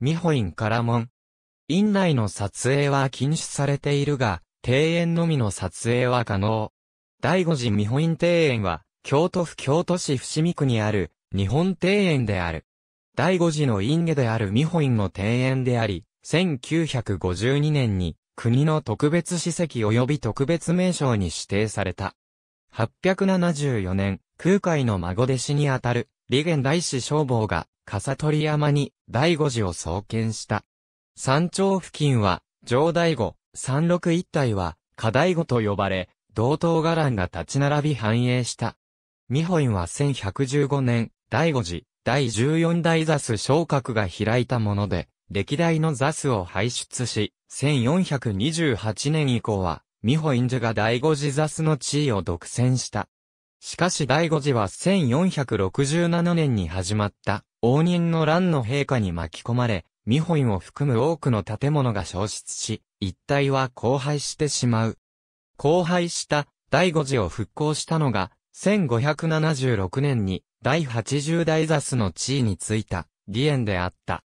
ミホインから門。院内の撮影は禁止されているが、庭園のみの撮影は可能。第五次ミホイン庭園は、京都府京都市伏見区にある、日本庭園である。第五次の院下であるミホインの庭園であり、1952年に、国の特別史跡及び特別名称に指定された。874年、空海の孫弟子にあたる李元大師消防が、笠取山に第五寺を創建した。山頂付近は、上第五、山麓一帯は、下第五と呼ばれ、同等伽藍が立ち並び繁栄した。三保院は1115年、第五寺、第14代ザ昇格が開いたもので、歴代のザを輩出し、1428年以降は、三保院寺が第五寺ザの地位を独占した。しかし第五次は1467年に始まった応仁の乱の陛下に巻き込まれ、ミホイを含む多くの建物が消失し、一帯は荒廃してしまう。荒廃した第五次を復興したのが、1576年に第80代雑スの地位についた、義援であった。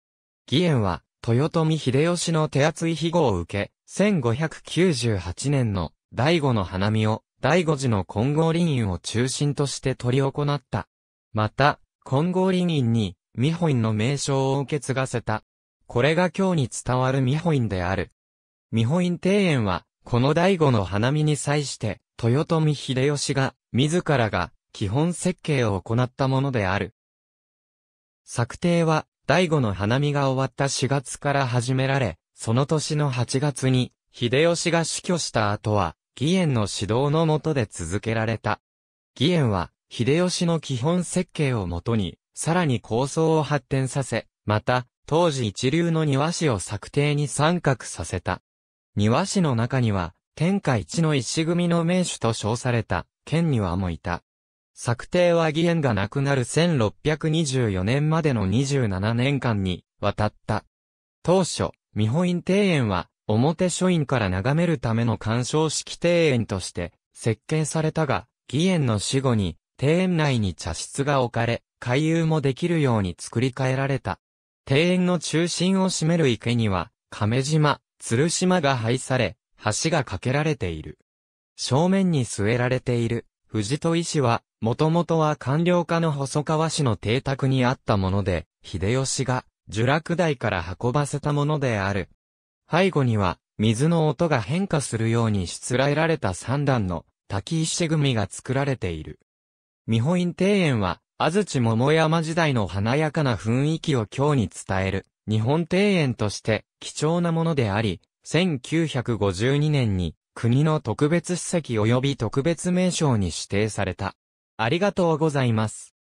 義援は、豊臣秀吉の手厚い庇護を受け、1598年の第五の花見を第五次の金剛林院を中心として取り行った。また、金剛林院に、ミホインの名称を受け継がせた。これが今日に伝わるミホインである。ミホイン庭園は、この第五の花見に際して、豊臣秀吉が、自らが、基本設計を行ったものである。策定は、第五の花見が終わった4月から始められ、その年の8月に、秀吉が死去した後は、義援の指導の下で続けられた。義援は、秀吉の基本設計をもとに、さらに構想を発展させ、また、当時一流の庭師を策定に参画させた。庭師の中には、天下一の石組の名手と称された、県にはもいた。策定は義援が亡くなる1624年までの27年間に、渡った。当初、見本院庭園は、表書院から眺めるための鑑賞式庭園として設計されたが、義園の死後に庭園内に茶室が置かれ、回遊もできるように作り変えられた。庭園の中心を占める池には、亀島、鶴島が配され、橋が架けられている。正面に据えられている、藤戸石は、もともとは官僚家の細川氏の邸宅にあったもので、秀吉が、呪落台から運ばせたものである。背後には、水の音が変化するようにしつらえられた3段の滝石組が作られている。美保院庭園は、安土桃山時代の華やかな雰囲気を今日に伝える、日本庭園として貴重なものであり、1952年に国の特別史跡及び特別名称に指定された。ありがとうございます。